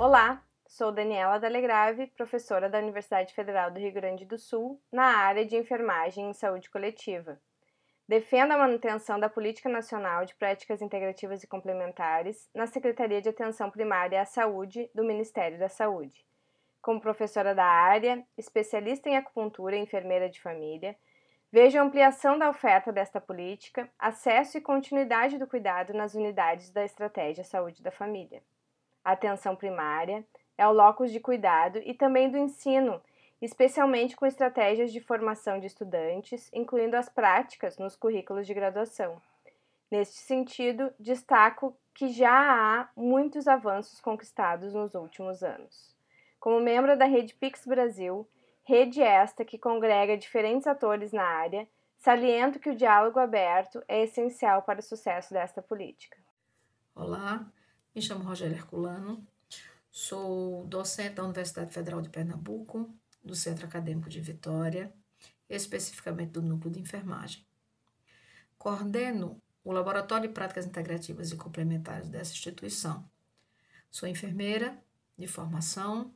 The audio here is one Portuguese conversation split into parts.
Olá, sou Daniela Dalegrave, professora da Universidade Federal do Rio Grande do Sul, na área de enfermagem e saúde coletiva. Defendo a manutenção da Política Nacional de Práticas Integrativas e Complementares na Secretaria de Atenção Primária à Saúde do Ministério da Saúde. Como professora da área, especialista em acupuntura e enfermeira de família, vejo a ampliação da oferta desta política, acesso e continuidade do cuidado nas unidades da Estratégia Saúde da Família atenção primária é o locus de cuidado e também do ensino, especialmente com estratégias de formação de estudantes, incluindo as práticas nos currículos de graduação. Neste sentido, destaco que já há muitos avanços conquistados nos últimos anos. Como membro da Rede Pix Brasil, rede esta que congrega diferentes atores na área, saliento que o diálogo aberto é essencial para o sucesso desta política. Olá, me chamo Rogério Herculano, sou docente da Universidade Federal de Pernambuco, do Centro Acadêmico de Vitória, especificamente do Núcleo de Enfermagem. Coordeno o Laboratório de Práticas Integrativas e Complementares dessa instituição. Sou enfermeira de formação,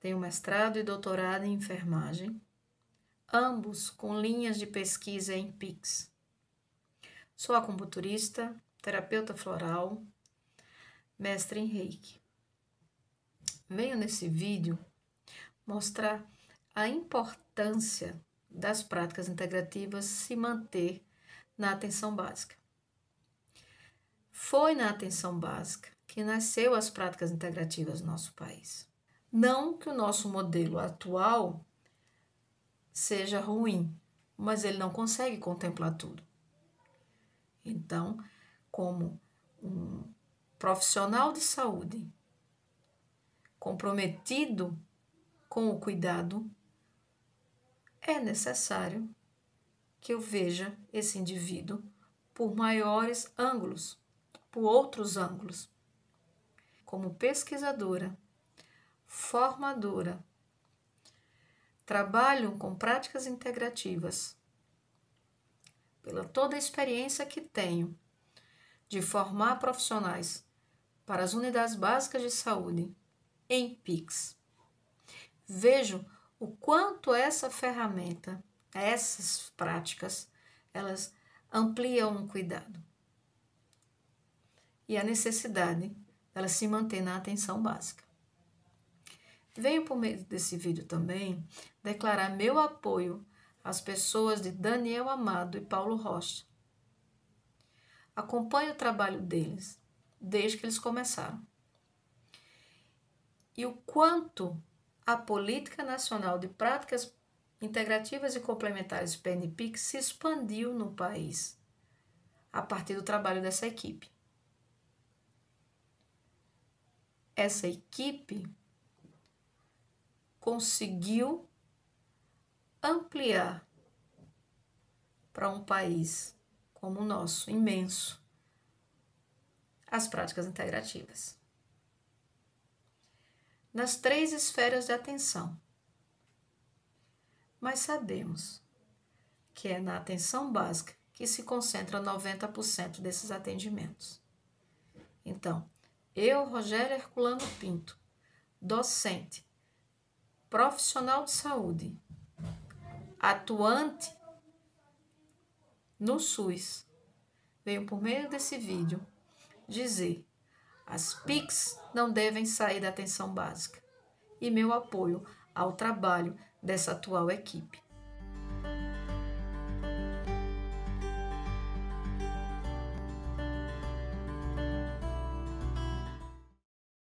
tenho mestrado e doutorado em enfermagem, ambos com linhas de pesquisa em PICS. Sou acupunturista, terapeuta floral, mestre em reiki. Venho nesse vídeo mostrar a importância das práticas integrativas se manter na atenção básica. Foi na atenção básica que nasceu as práticas integrativas no nosso país. Não que o nosso modelo atual seja ruim, mas ele não consegue contemplar tudo. Então, como um profissional de saúde comprometido com o cuidado, é necessário que eu veja esse indivíduo por maiores ângulos, por outros ângulos. Como pesquisadora, formadora, trabalho com práticas integrativas. Pela toda a experiência que tenho de formar profissionais para as unidades básicas de saúde em PIX. vejo o quanto essa ferramenta, essas práticas, elas ampliam o cuidado e a necessidade dela se manter na atenção básica. Venho por meio desse vídeo também declarar meu apoio às pessoas de Daniel Amado e Paulo Rocha. Acompanhe o trabalho deles desde que eles começaram. E o quanto a Política Nacional de Práticas Integrativas e Complementares PNPIC se expandiu no país a partir do trabalho dessa equipe. Essa equipe conseguiu ampliar para um país como o nosso, imenso, as práticas integrativas. Nas três esferas de atenção. Mas sabemos que é na atenção básica que se concentra 90% desses atendimentos. Então, eu, Rogério Herculano Pinto, docente, profissional de saúde, atuante no SUS, venho por meio desse vídeo dizer: as PICs não devem sair da atenção básica, e meu apoio ao trabalho dessa atual equipe.